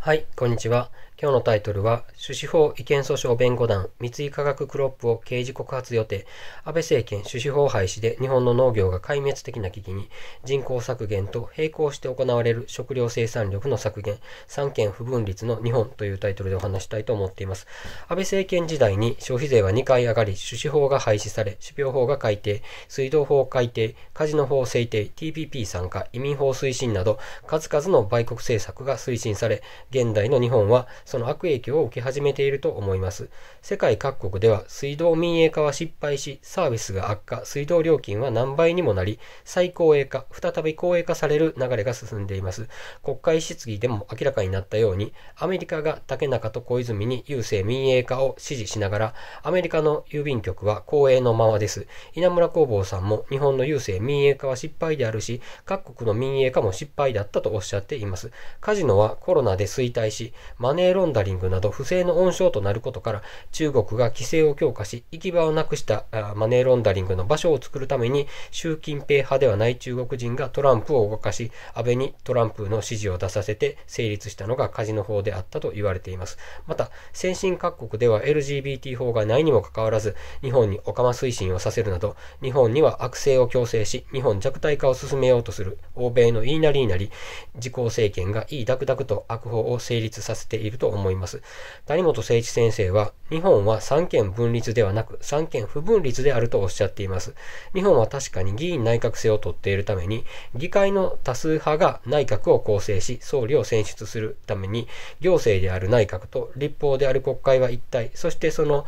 はい、こんにちは。今日のタイトルは、種子法違憲訴訟弁護団、三井化学クロップを刑事告発予定、安倍政権種子法廃止で日本の農業が壊滅的な危機に、人口削減と並行して行われる食料生産力の削減、三権不分立の日本というタイトルでお話したいと思っています。安倍政権時代に消費税は2回上がり、種子法が廃止され、種苗法が改定、水道法改定、カジノ法制定、TPP 参加、移民法推進など、数々の売国政策が推進され、現代の日本はその悪影響を受け始めていると思います。世界各国では水道民営化は失敗し、サービスが悪化、水道料金は何倍にもなり、再公営化、再び公営化される流れが進んでいます。国会質疑でも明らかになったように、アメリカが竹中と小泉に郵政民営化を支持しながら、アメリカの郵便局は公営のままです。稲村工房さんも日本の郵政民営化は失敗であるし、各国の民営化も失敗だったとおっしゃっています。カジノはコロナで衰退し、マネーロンダリングなど不正の温床となることから、中国が規制を強化し、行き場をなくしたマネーロンダリングの場所を作るために、習近平派ではない中国人がトランプを動かし、安倍にトランプの支持を出させて成立したのがカジノ法であったと言われています。また、先進各国では LGBT 法がないにもかかわらず、日本にオカマ推進をさせるなど、日本には悪性を強制し、日本弱体化を進めようとする欧米の言いなりになり、自公政権がいいダクダクと悪法を成立させているとと思います。谷本誠一先生は、日本は三権分立ではなく、三権不分立であるとおっしゃっています。日本は確かに議員内閣制を取っているために、議会の多数派が内閣を構成し、総理を選出するために、行政である内閣と立法である国会は一体、そしてその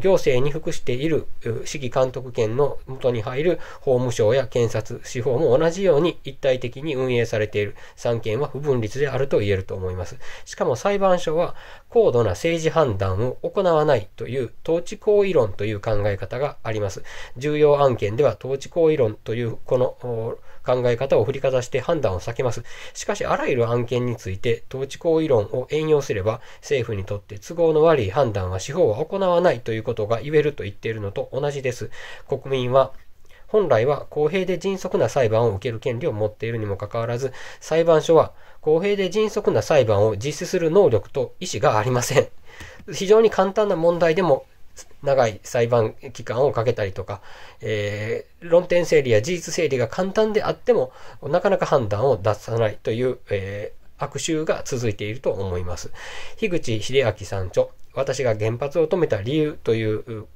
行政に服している指揮監督権の元に入る法務省や検察、司法も同じように一体的に運営されている三権は不分立であると言えると思います。しかも裁判所長は高度な政治判断を行わないという統治行為論という考え方があります。重要案件では統治行為論というこの考え方を振りかざして判断を避けます。しかし、あらゆる案件について統治行為論を援用すれば政府にとって都合の悪い判断は司法は行わないということが言えると言っているのと同じです。国民は本来は公平で迅速な裁判を受ける権利を持っているにもかかわらず、裁判所は公平で迅速な裁判を実施する能力と意思がありません。非常に簡単な問題でも長い裁判期間をかけたりとか、えー、論点整理や事実整理が簡単であっても、なかなか判断を出さないという、えー、悪臭が続いていると思います。樋口秀明さん著、私が原発を止めた理由という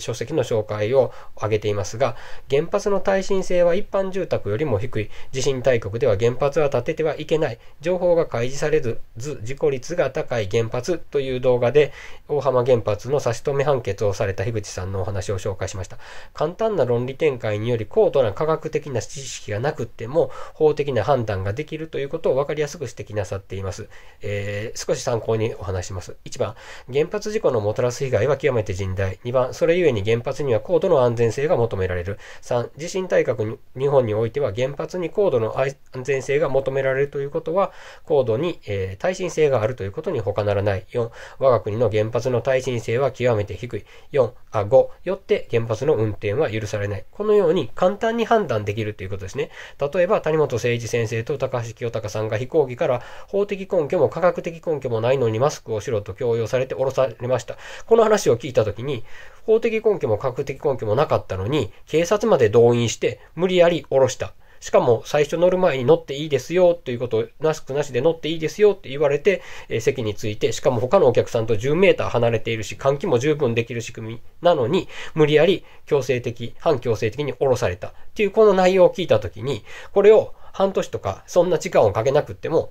書籍の紹介を挙げていますが、原発の耐震性は一般住宅よりも低い、地震大国では原発は建ててはいけない、情報が開示されず、事故率が高い原発という動画で、大浜原発の差し止め判決をされた樋口さんのお話を紹介しました。簡単な論理展開により高度な科学的な知識がなくても、法的な判断ができるということを分かりやすく指摘なさっています。えー、少し参考にお話します。1番、原発事故のもたらす被害は極めて甚大。2番、そそれゆえに原発には高度の安全性が求められる。3、地震策に日本においては原発に高度の安全性が求められるということは、高度に、えー、耐震性があるということに他ならない。4、我が国の原発の耐震性は極めて低い。4、あ5、よって原発の運転は許されない。このように簡単に判断できるということですね。例えば、谷本誠一先生と高橋清隆さんが飛行機から法的根拠も科学的根拠もないのにマスクをしろと強要されて降ろされました。この話を聞いたときに、法的根拠も科学的根拠もなかったのに、警察まで動員して無理やり降ろした。しかも最初乗る前に乗っていいですよということを、なしくなしで乗っていいですよって言われて、えー、席について、しかも他のお客さんと10メーター離れているし、換気も十分できる仕組みなのに、無理やり強制的、反強制的に降ろされたっていうこの内容を聞いたときに、これを半年とかそんな時間をかけなくっても、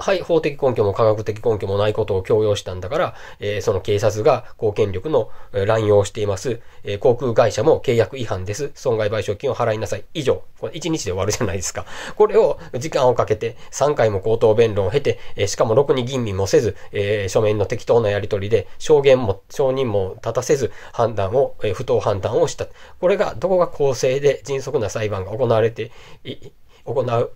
はい、法的根拠も科学的根拠もないことを強要したんだから、えー、その警察が公権力の乱用をしています、えー、航空会社も契約違反です。損害賠償金を払いなさい。以上。これ1日で終わるじゃないですか。これを時間をかけて、3回も口頭弁論を経て、えー、しかもろくに吟味もせず、え書面の適当なやり取りで、証言も、証人も立たせず、判断を、え不当判断をした。これが、どこが公正で迅速な裁判が行われて行う、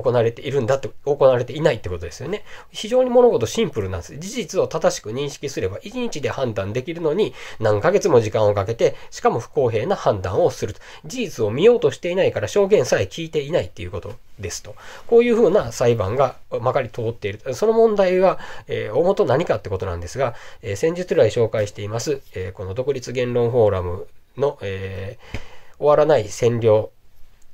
行われているんだって、行われていないってことですよね。非常に物事シンプルなんです。事実を正しく認識すれば1日で判断できるのに何ヶ月も時間をかけて、しかも不公平な判断をすると。事実を見ようとしていないから証言さえ聞いていないっていうことですと。こういうふうな裁判がまかり通っている。その問題は、えー、大元何かってことなんですが、えー、先日来紹介しています、えー、この独立言論フォーラムの、えー、終わらない占領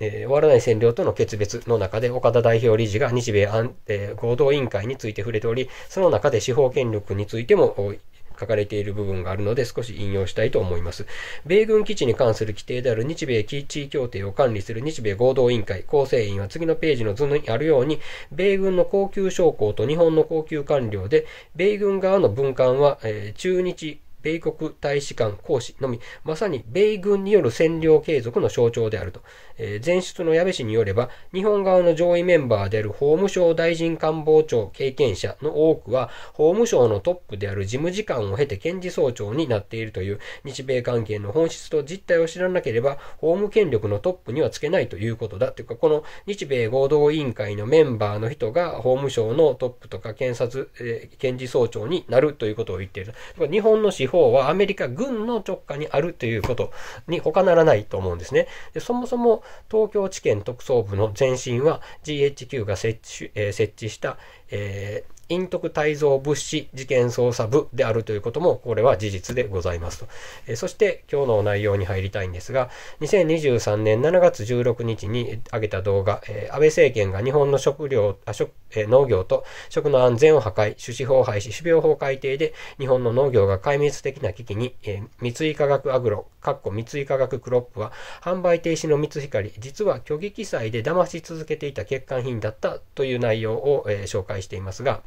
えー、終わらない占領との決別の中で、岡田代表理事が日米安、えー、合同委員会について触れており、その中で司法権力についても、書かれている部分があるので少し引用したいと思います。米軍基地に関する規定である日米基地協定を管理する日米合同委員会構成員は次のページの図にあるように、米軍の高級将校と日本の高級官僚で、米軍側の分官は、えー、中日米国大使館行使のみ、まさに米軍による占領継続の象徴であると。えー、前出の矢部氏によれば、日本側の上位メンバーである法務省大臣官房長経験者の多くは、法務省のトップである事務次官を経て検事総長になっているという、日米関係の本質と実態を知らなければ、法務権力のトップにはつけないということだ。というか、この日米合同委員会のメンバーの人が法務省のトップとか検察、えー、検事総長になるということを言っている。日本の司方はアメリカ軍の直下にあるということに他ならないと思うんですね。でそもそも東京地検特捜部の前身は GHQ が設置,、えー、設置した、えー陰徳泰蔵物資事件捜査部であるということも、これは事実でございますと。えそして、今日の内容に入りたいんですが、2023年7月16日に上げた動画、え安倍政権が日本の食料、あ食え農業と食の安全を破壊、種子法廃止、種苗法改定で、日本の農業が壊滅的な危機に、え三井化学アグロ、かっこ三井化学クロップは、販売停止の光光、実は虚偽記載で騙し続けていた欠陥品だったという内容を、え紹介していますが、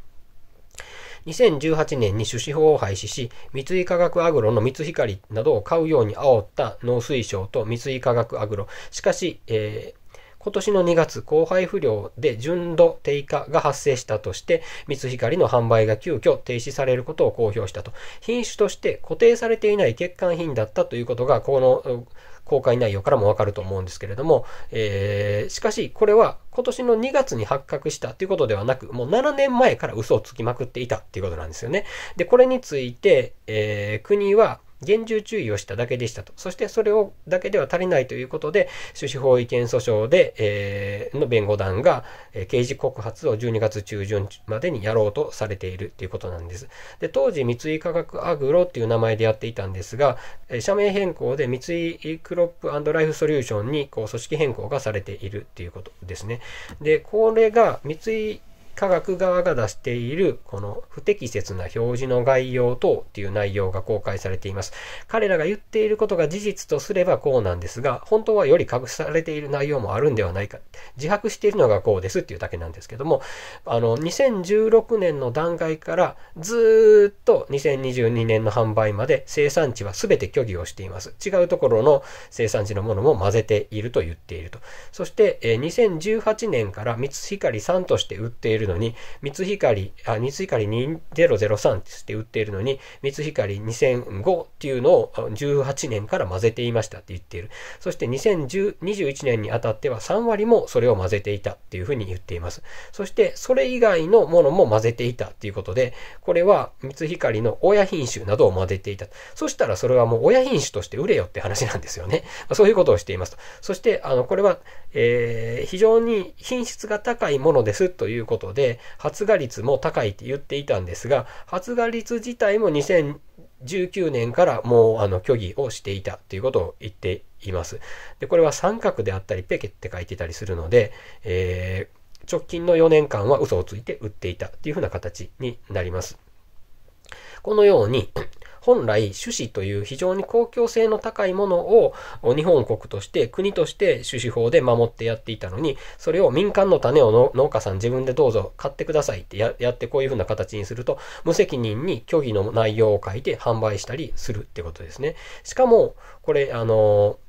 2018年に種子法を廃止し、三井化学アグロの三光などを買うように煽った農水省と三井化学アグロ。しかし、えー今年の2月、後輩不良で純度低下が発生したとして、三光の販売が急遽停止されることを公表したと。品種として固定されていない欠陥品だったということが、この公開内容からもわかると思うんですけれども、えー、しかしこれは今年の2月に発覚したということではなく、もう7年前から嘘をつきまくっていたっていうことなんですよね。で、これについて、えー、国は厳重注意をしただけでしたと。そしてそれをだけでは足りないということで、種子法違憲訴訟で、えー、の弁護団が、え刑事告発を12月中旬までにやろうとされているということなんです。で、当時三井化学アグロっていう名前でやっていたんですが、え社名変更で三井クロップライフソリューションにこう組織変更がされているっていうことですね。で、これが三井科学側が出しているこの不適切な表示の概要等っていう内容が公開されています。彼らが言っていることが事実とすればこうなんですが、本当はより隠されている内容もあるんではないか。自白しているのがこうですっていうだけなんですけども、あの、2016年の段階からずっと2022年の販売まで生産地は全て虚偽をしています。違うところの生産地のものも混ぜていると言っていると。そして、2018年から三光さんとして売っているるのに、三つ光、あ、三つ光2003って売っているのに、三つ光2005っていうのを18年から混ぜていましたって言っている。そして2021年にあたっては3割もそれを混ぜていたっていうふうに言っています。そしてそれ以外のものも混ぜていたっていうことで、これは三つ光の親品種などを混ぜていた。そしたらそれはもう親品種として売れよって話なんですよね。そういうことをしていますと。そして、あの、これは、えー、非常に品質が高いものですということで、発芽率も高いって言っていたんですが、発芽率自体も2019年からもうあの虚偽をしていたということを言っています。で、これは三角であったり、ペケって書いてたりするので、えー、直近の4年間は嘘をついて売っていたっていうふうな形になります。このように、本来種子という非常に公共性の高いものを日本国として国として種子法で守ってやっていたのに、それを民間の種を農家さん自分でどうぞ買ってくださいってやってこういうふうな形にすると、無責任に虚偽の内容を書いて販売したりするってことですね。しかも、これ、あのー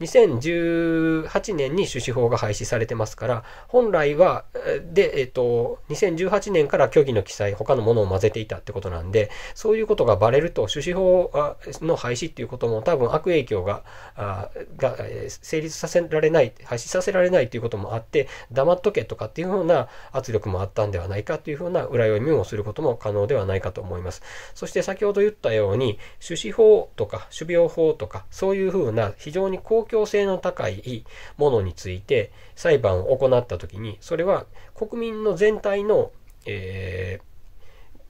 2018年に種子法が廃止されてますから、本来は、で、えっと、2018年から虚偽の記載、他のものを混ぜていたってことなんで、そういうことがバレると、種子法の廃止っていうことも多分悪影響が、あが成立させられない、廃止させられないっていうこともあって、黙っとけとかっていうふうな圧力もあったんではないかというふうな裏読みをすることも可能ではないかと思います。そして先ほど言ったように、種子法とか種苗法とか、そういうふうな非常に高共性の高いものについて裁判を行ったときに、それは国民の全体の、え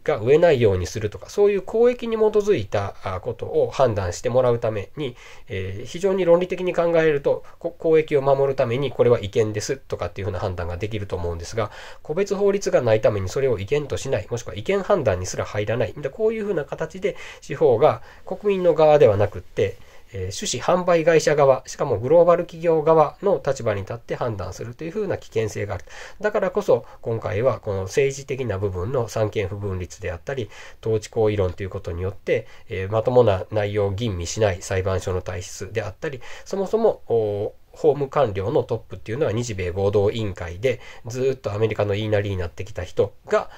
ー、が植えないようにするとか、そういう公益に基づいたことを判断してもらうために、えー、非常に論理的に考えると、公益を守るためにこれは違憲ですとかっていうふうな判断ができると思うんですが、個別法律がないためにそれを違憲としない、もしくは違憲判断にすら入らない。こういうふうな形で司法が国民の側ではなくって、えー、種子販売会社側、しかもグローバル企業側の立場に立って判断するというふうな危険性がある。だからこそ、今回はこの政治的な部分の三権不分立であったり、統治行為論ということによって、えー、まともな内容を吟味しない裁判所の体質であったり、そもそも、法務官僚のトップっていうのは日米合同委員会でずっとアメリカの言いなりになってきた人が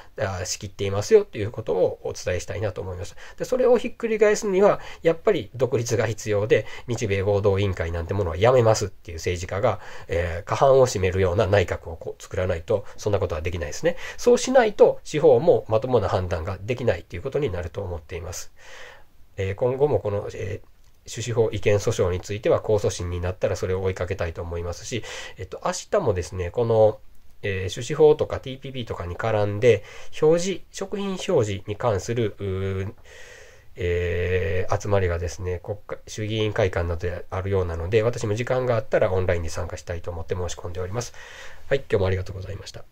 仕切っていますよということをお伝えしたいなと思います。でそれをひっくり返すにはやっぱり独立が必要で日米合同委員会なんてものはやめますっていう政治家が、えー、過半を占めるような内閣を作らないとそんなことはできないですね。そうしないと司法もまともな判断ができないということになると思っています。え今後もこの、え種子法違憲訴訟については控訴審になったらそれを追いかけたいと思いますし、えっと、明日もですね、この、えー、種子法とか TPP とかに絡んで、表示、食品表示に関する、えー、集まりがですね、国会、衆議院会館などであるようなので、私も時間があったらオンラインに参加したいと思って申し込んでおります。はい、今日もありがとうございました。